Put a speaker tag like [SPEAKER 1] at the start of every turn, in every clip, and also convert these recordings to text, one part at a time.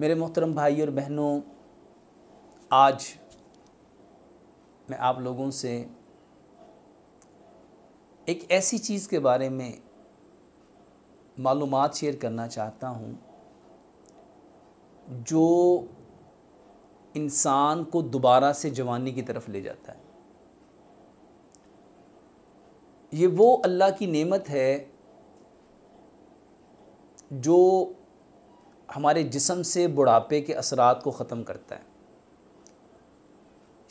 [SPEAKER 1] मेरे मोहतरम भाई और बहनों आज मैं आप लोगों से एक ऐसी चीज़ के बारे में मालूम शेयर करना चाहता हूँ जो इंसान को दोबारा से जवानी की तरफ ले जाता है ये वो अल्लाह की नेमत है जो हमारे जिसम से बुढ़ापे के असरात को ख़त्म करता है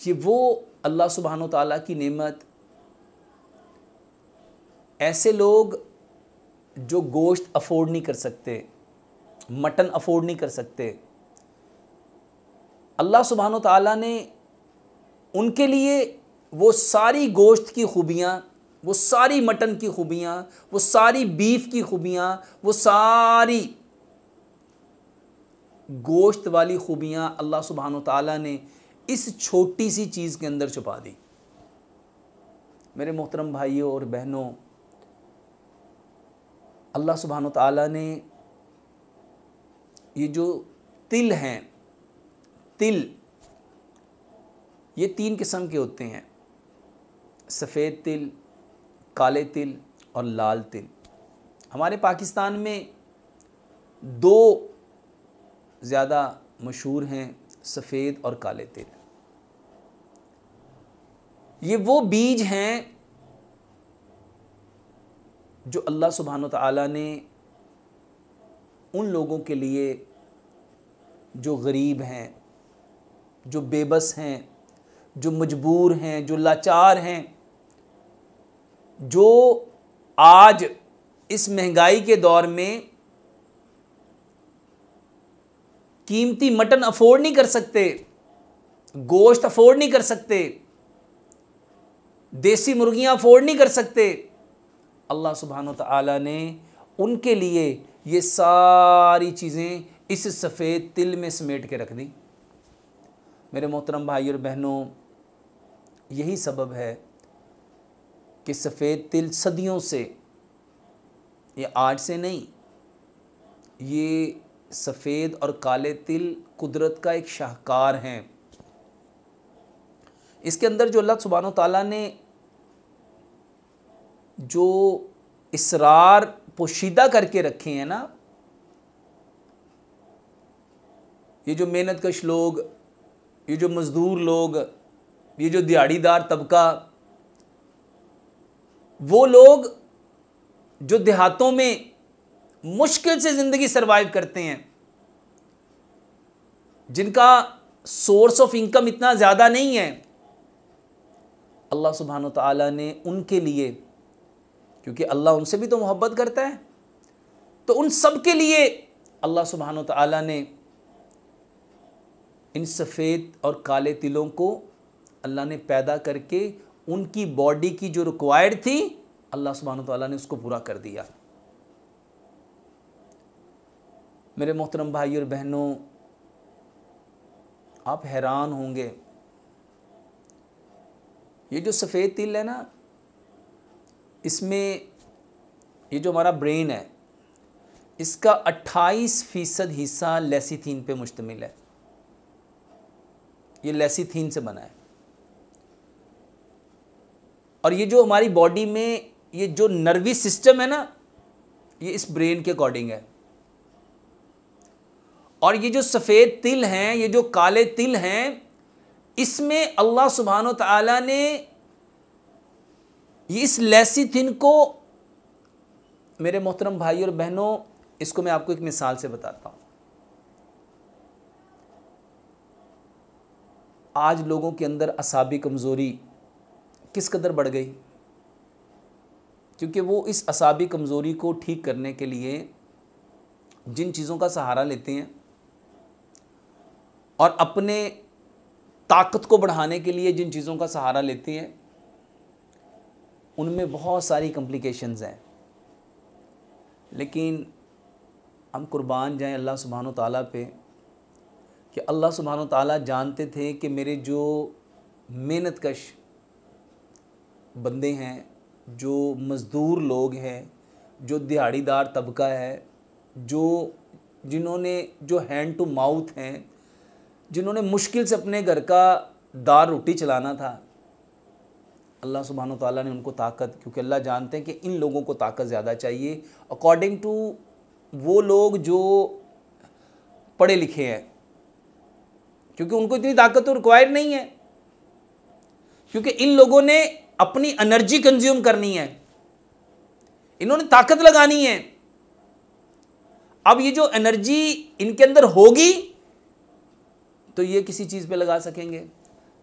[SPEAKER 1] ये वो अल्लाह सुबहान तला की नेमत ऐसे लोग जो गोश्त अफोर्ड नहीं कर सकते मटन अफोर्ड नहीं कर सकते अल्लाह सुबहान तला ने उनके लिए वो सारी गोश्त की खूबियाँ वो सारी मटन की खूबियाँ वो सारी बीफ की खूबियाँ वो सारी गोश्त वाली खूबियाँ अल्लाह सुबहान तला ने इस छोटी सी चीज़ के अंदर छुपा दी मेरे मोहतरम भाइयों और बहनों अल्लाह सुबहान तला ने ये जो तिल हैं तिल ये तीन किस्म के होते हैं सफ़ेद तिल काले तिल और लाल तिल हमारे पाकिस्तान में दो ज़्यादा मशहूर हैं सफ़ेद और काले तिल ये वो बीज हैं जो अल्लाह सुबहान तला ने उन लोगों के लिए जो गरीब हैं जो बेबस हैं जो मजबूर हैं जो लाचार हैं जो आज इस महंगाई के दौर में कीमती मटन अफोर्ड नहीं कर सकते गोश्त अफोर्ड नहीं कर सकते देसी मुर्गियां अफोर्ड नहीं कर सकते अल्लाह सुबहान तला ने उनके लिए ये सारी चीज़ें इस सफ़ेद तिल में समेट के रख दी मेरे मोहतरम भाई और बहनों यही सबब है कि सफ़ेद तिल सदियों से ये आज से नहीं ये सफ़ेद और काले तिल कुदरत का एक शाहकार हैं इसके अंदर जो अल्लाह सुबहान तला ने जो इसरार पोशीदा करके रखे हैं ना ये जो मेहनत कश लोग ये जो मज़दूर लोग ये जो दिहाड़ीदार तबका वो लोग जो देहातों में मुश्किल से ज़िंदगी सर्वाइव करते हैं जिनका सोर्स ऑफ इनकम इतना ज़्यादा नहीं है अल्लाह सुबहान तला ने उनके लिए क्योंकि अल्लाह उनसे भी तो मोहब्बत करता है तो उन सब के लिए अल्लाह सुबहान तला ने इन सफ़ेद और काले तिलों को अल्लाह ने पैदा करके उनकी बॉडी की जो रिक्वायर्ड थी अल्लाह सुबहान तला ने उसको पूरा कर दिया मेरे मोहतरम भाई और बहनों आप हैरान होंगे ये जो सफ़ेद तिल है ना इसमें ये जो हमारा ब्रेन है इसका 28 फ़ीसद हिस्सा लेसीथीन पे मुश्तमिल है ये लेसीथीन से बना है और ये जो हमारी बॉडी में ये जो नर्वस सिस्टम है ना ये इस ब्रेन के अकॉर्डिंग है और ये जो सफ़ेद तिल हैं ये जो काले तिल हैं इसमें अल्लाह सुबहान तला ने इस लेसिथिन को मेरे मोहतरम भाई और बहनों इसको मैं आपको एक मिसाल से बताता हूँ आज लोगों के अंदर असाबी कमज़ोरी किस कदर बढ़ गई क्योंकि वो इस असाबी कमज़ोरी को ठीक करने के लिए जिन चीज़ों का सहारा लेते हैं और अपने ताकत को बढ़ाने के लिए जिन चीज़ों का सहारा लेती हैं उनमें बहुत सारी कम्प्लिकेशंस हैं लेकिन हम कुर्बान जाएं अल्लाह सुबहान तला पे कि अल्लाह सुबहान तला जानते थे कि मेरे जो मेहनत कश बंदे हैं जो मज़दूर लोग हैं जो दिहाड़ीदार तबका है जो जिन्होंने जो हैंड टू माउथ हैं जिन्होंने मुश्किल से अपने घर का दार रोटी चलाना था अल्लाह सुबहान तौला ने उनको ताकत क्योंकि अल्लाह जानते हैं कि इन लोगों को ताकत ज़्यादा चाहिए अकॉर्डिंग टू वो लोग जो पढ़े लिखे हैं क्योंकि उनको इतनी ताकत तो रिक्वायर्ड नहीं है क्योंकि इन लोगों ने अपनी एनर्जी कंज्यूम करनी है इन्होंने ताकत लगानी है अब ये जो एनर्जी इनके अंदर होगी तो ये किसी चीज़ पे लगा सकेंगे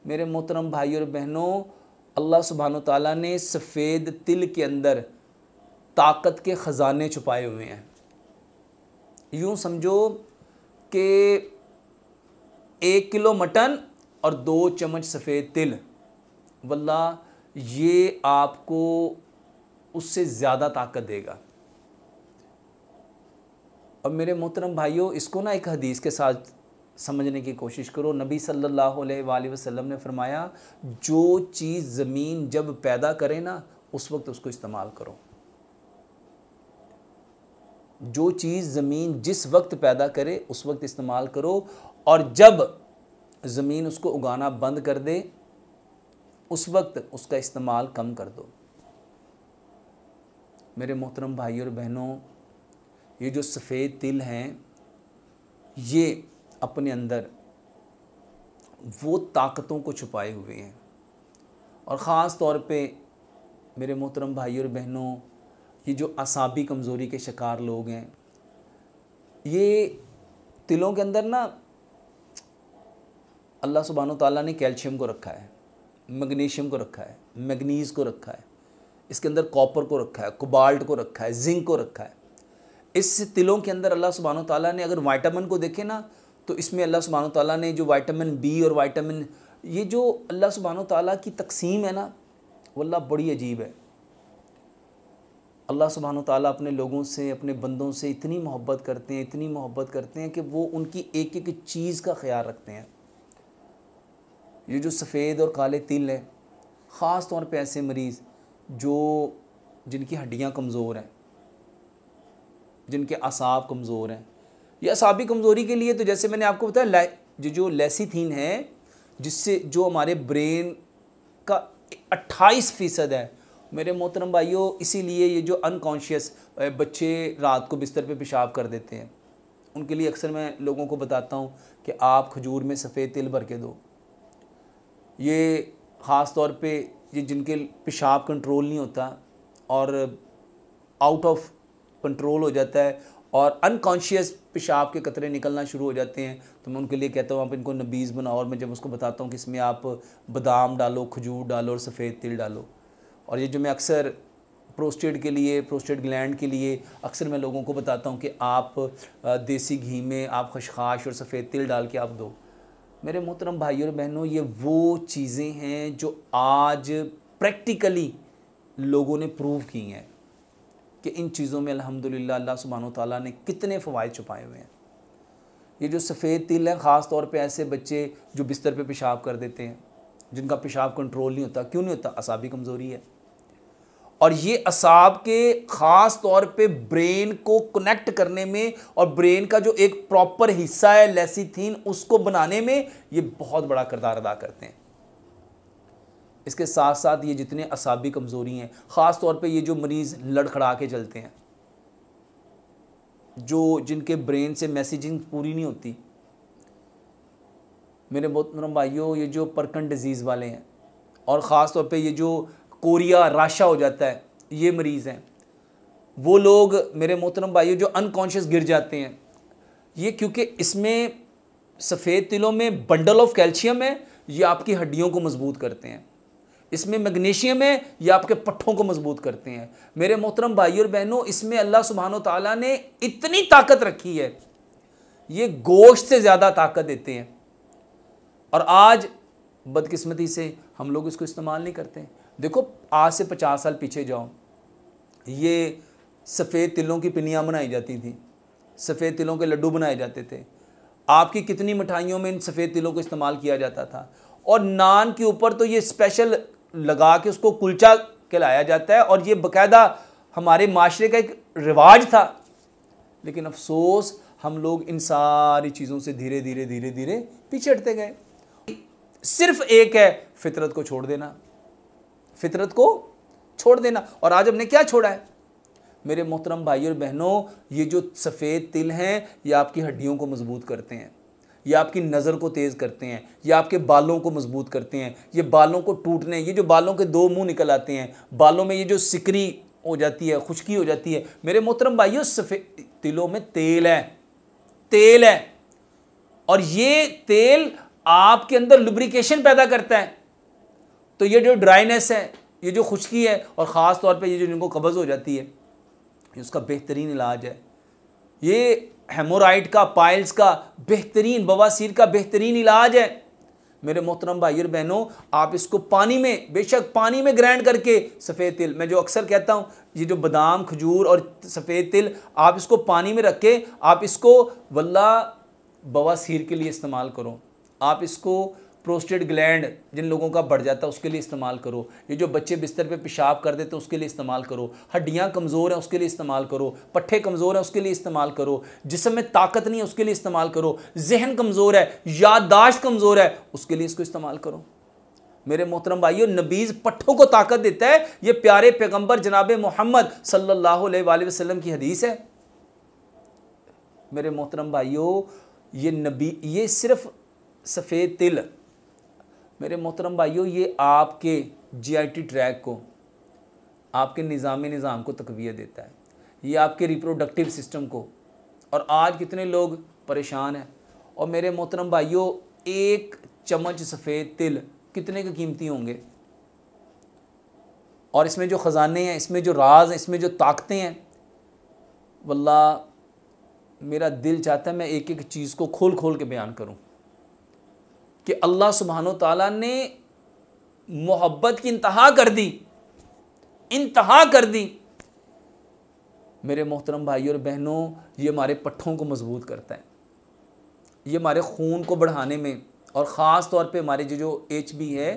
[SPEAKER 1] मेरे मोहतरम भाई और बहनों अल्लाह सुबहान तला ने सफ़ेद तिल के अंदर ताकत के ख़जाने छुपाए हुए हैं यूँ समझो कि एक किलो मटन और दो चम्मच सफ़ेद तिल वल्ला ये आपको उससे ज़्यादा ताकत देगा और मेरे मोहतरम भाइयों इसको ना एक हदीस के साथ समझने की कोशिश करो नबी सल्लल्लाहु अलैहि वसल्लम ने फरमाया जो चीज़ ज़मीन जब पैदा करे ना उस वक्त उसको इस्तेमाल करो जो चीज़ ज़मीन जिस वक्त पैदा करे उस वक्त इस्तेमाल करो और जब ज़मीन उसको उगाना बंद कर दे उस वक्त उसका इस्तेमाल कम कर दो मेरे मोहतरम भाई और बहनों ये जो सफ़ेद तिल हैं ये अपने अंदर वो ताकतों को छुपाए हुए हैं और ख़ास तौर पे मेरे मोहतरम भाई और बहनों ये जो असाबी कमज़ोरी के शिकार लोग हैं ये तिलों के अंदर ना अल्लाह सुबहान तला ने कैल्शियम को रखा है मैग्नीशियम को रखा है मैग्नीज़ को रखा है इसके अंदर कॉपर को रखा है कोबाल्ट को रखा है जिंक को रखा है इस तिलों के अंदर अल्लाह सुबहान तला ने अगर वाइटामिन को देखे ना तो इसमें अल्लाह सुबहान ताली ने जो वाइटामिन बी और वाइटामिन ये जो अल्लाह सुबहान ताली की तकसीम है ना वल्ला बड़ी अजीब है अल्लाह सुबहान ताली अपने लोगों से अपने बंदों से इतनी मोहब्बत करते हैं इतनी मोहब्बत करते हैं कि वो उनकी एक एक चीज़ का ख्याल रखते हैं ये जो सफ़ेद और काले तिल हैं ख़ास तौर पे ऐसे मरीज़ जो जिनकी हड्डियाँ कमज़ोर हैं जिनके असाब कमज़ोर हैं या असाबी कमज़ोरी के लिए तो जैसे मैंने आपको बताया जो जो लेसीथीन है जिससे जो हमारे ब्रेन का 28 फ़ीसद है मेरे मोहतरम भाइयों इसीलिए ये जो अनकॉन्शियस बच्चे रात को बिस्तर पे पेशाब कर देते हैं उनके लिए अक्सर मैं लोगों को बताता हूँ कि आप खजूर में सफ़ेद तिल भर के दो ये ख़ास तौर पे ये जिनके पेशाब कंट्रोल नहीं होता और आउट ऑफ कंट्रोल हो जाता है और अनकॉन्शियस पेशाब के कतरे निकलना शुरू हो जाते हैं तो मैं उनके लिए कहता हूँ आप इनको नबीज़ बनाओ और मैं जब उसको बताता हूँ कि इसमें आप बादाम डालो खजूर डालो और सफ़ेद तिल डालो और ये जो मैं अक्सर प्रोस्टेट के लिए प्रोस्टेट ग्लैंड के लिए अक्सर मैं लोगों को बताता हूँ कि आप देसी घी में आप खशखाश और सफ़ेद तिल डाल के आप दो मेरे मोहतरम भाई और बहनों ये वो चीज़ें हैं जो आज प्रैक्टिकली लोगों ने प्रूव की हैं कि इन चीज़ों में अल्हम्दुलिल्लाह अल्लाह सुबहान ताली ने कितने फ़वाद छुपाए हुए हैं ये जो सफ़ेद तिल है ख़ास तौर पे ऐसे बच्चे जो बिस्तर पे पेशाब कर देते हैं जिनका पेशाब कंट्रोल नहीं होता क्यों नहीं होता असाबी कमज़ोरी है और ये असाब के ख़ास तौर पे ब्रेन को कनेक्ट करने में और ब्रेन का जो एक प्रॉपर हिस्सा है लेसिथीन उसको बनाने में ये बहुत बड़ा किरदार अदा करते हैं इसके साथ साथ ये जितने असाबी कमज़ोरी हैं ख़ास तौर पे ये जो मरीज़ लड़खड़ा के चलते हैं जो जिनके ब्रेन से मैसेजिंग पूरी नहीं होती मेरे मोहतरम भाइयों ये जो परकन डिज़ीज़ वाले हैं और ख़ास तौर पे ये जो कोरिया राशा हो जाता है ये मरीज़ हैं वो लोग मेरे मोहतरम भाइयों जो अनकॉन्शियस गिर जाते हैं ये क्योंकि इसमें सफ़ेद तिलों में बंडल ऑफ कैल्शियम है ये आपकी हड्डियों को मजबूत करते हैं इसमें मैग्नीशियम है ये आपके पट्ठों को मजबूत करते हैं मेरे मोहतरम भाई और बहनों इसमें अल्लाह सुबहान तला ने इतनी ताकत रखी है ये गोश्त से ज़्यादा ताकत देते हैं और आज बदकिस्मती से हम लोग इसको इस्तेमाल नहीं करते देखो आज से पचास साल पीछे जाओ ये सफ़ेद तिलों की पिनियाँ बनाई जाती थी सफ़ेद तिलों के लड्डू बनाए जाते थे आपकी कितनी मिठाइयों में इन सफ़ेद तिलों को इस्तेमाल किया जाता था और नान के ऊपर तो ये स्पेशल लगा के उसको कुलचा खिलाया जाता है और ये बकायदा हमारे माशरे का एक रिवाज था लेकिन अफसोस हम लोग इन सारी चीज़ों से धीरे धीरे धीरे धीरे पिछड़ते गए सिर्फ एक है फितरत को छोड़ देना फितरत को छोड़ देना और आज हमने क्या छोड़ा है मेरे मोहतरम भाई और बहनों ये जो सफ़ेद तिल हैं ये आपकी हड्डियों को मजबूत करते हैं ये आपकी नज़र को तेज़ करते हैं ये आपके बालों को मजबूत करते हैं ये बालों को टूटने ये जो बालों के दो मुंह निकल आते हैं बालों में ये जो सिकरी हो जाती है खुशकी हो जाती है मेरे मोहतरम भाइयों सफ़े तिलों में तेल है तेल है और ये तेल आपके अंदर लुब्रिकेशन पैदा करता है तो ये जो ड्राइनेस है ये जो खुशकी है और ख़ास तौर पर ये जो जिनको कब्ज़ हो जाती है ये उसका बेहतरीन इलाज है ये हेमोराइड का पाइल्स का बेहतरीन बवासीर का बेहतरीन इलाज है मेरे मोहतरम भाई और बहनों आप इसको पानी में बेशक पानी में ग्राइंड करके सफ़ेद तिल मैं जो अक्सर कहता हूँ ये जो बादाम खजूर और सफ़ेद तिल आप इसको पानी में रख के आप इसको वल्ला बवासीर के लिए इस्तेमाल करो आप इसको प्रोस्टेट ग्लैंड जिन लोगों का बढ़ जाता है उसके लिए इस्तेमाल करो ये जो बच्चे बिस्तर पे पेशाब कर देते हैं उसके लिए इस्तेमाल करो हड्डियाँ कमज़ोर हैं उसके लिए इस्तेमाल करो पट्ठे कमज़ोर हैं उसके लिए इस्तेमाल करो जिसम में ताकत नहीं है उसके लिए इस्तेमाल करो जहन कमज़ोर है याददाश्त कमज़ोर है उसके लिए इसको इस्तेमाल करो मेरे मोहतरम भाइयों नबीज़ पट्ठों को ताकत देता है ये प्यारे पैगम्बर जनाब मोहम्मद सल्लल्लाहु अलैहि वसल्लम की हदीस है मेरे मोहतरम भाइयों ये नबी ये सिर्फ सफ़ेद तिल मेरे मोहतरम भाइयों ये आपके जीआईटी ट्रैक को आपके निज़ाम निज़ाम को तकवीत देता है ये आपके रिप्रोडक्टिव सिस्टम को और आज कितने लोग परेशान हैं और मेरे मोहतरम भाइयों एक चम्मच सफ़ेद तिल कितने के कीमती होंगे और इसमें जो ख़जाने हैं इसमें जो राज हैं इसमें जो ताकतें हैं वल्ला मेरा दिल चाहता है मैं एक एक चीज़ को खोल खोल के बयान करूं कि अल्लाह सुबहान तला ने मोहब्बत की इंतहा कर दी इंतहा कर दी मेरे मोहतरम भाई और बहनों ये हमारे पट्ठों को मजबूत करता है ये हमारे खून को बढ़ाने में और ख़ास तौर पे हमारे जो जो एच बी है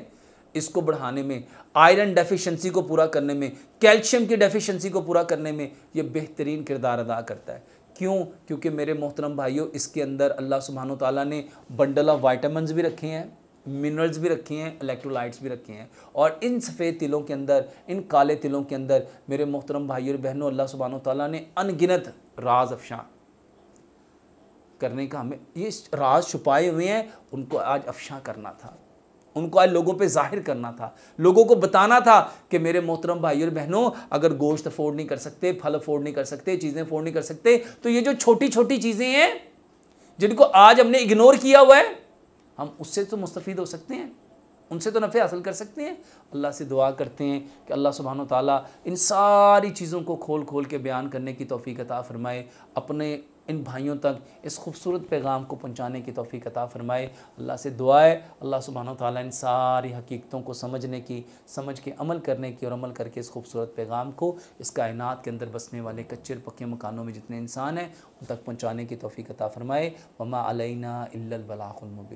[SPEAKER 1] इसको बढ़ाने में आयरन डेफिशिएंसी को पूरा करने में कैल्शियम की डेफिशिएंसी को पूरा करने में ये बेहतरीन किरदार अदा करता है क्यों क्योंकि मेरे मोहतरम भाइयों इसके अंदर अल्लाह सुबहान तला ने बंडल ऑफ वाइटामिन भी रखे हैं मिनरल्स भी रखे हैं इलेक्ट्रोलाइट्स भी रखे हैं और इन सफ़ेद तिलों के अंदर इन काले तिलों के अंदर मेरे मोहतरम भाई और बहनों अल्लाह सुबहान तला ने अनगिनत राज अफशा करने का हमें ये राज छुपाए हुए हैं उनको आज अफशा करना था उनको आज लोगों पे जाहिर करना था लोगों को बताना था कि मेरे मोहतरम भाई और बहनों अगर गोश्त अफोर्ड नहीं कर सकते फल अफोर्ड नहीं कर सकते चीज़ें अफोर्ड नहीं कर सकते तो ये जो छोटी छोटी चीज़ें हैं जिनको आज हमने इग्नोर किया हुआ है हम उससे तो मुस्तफ़ हो सकते हैं उनसे तो नफ़े हासिल कर सकते हैं अल्लाह से दुआ करते हैं कि अल्लाह सुबहान ताली इन सारी चीज़ों को खोल खोल के बयान करने की तोफ़ी फ़रमाए अपने इन भाइयों तक इस खूबसूरत पैगाम को पहुँचाने की तोफ़ी कता फ़रमाए अल्लाह से दुआए अल्लाह सुबहान ताली इन सारी हकीकतों को समझने की समझ के अमल करने की और अमल करके इस खूबसूरत पैगाम को इस कायनात के अंदर बसने वाले कच्चे पक्के मकानों में जितने इंसान हैं उन तक पहुँचाने की तोफ़ी कता फ़रमाए वमा अलैना इल्लल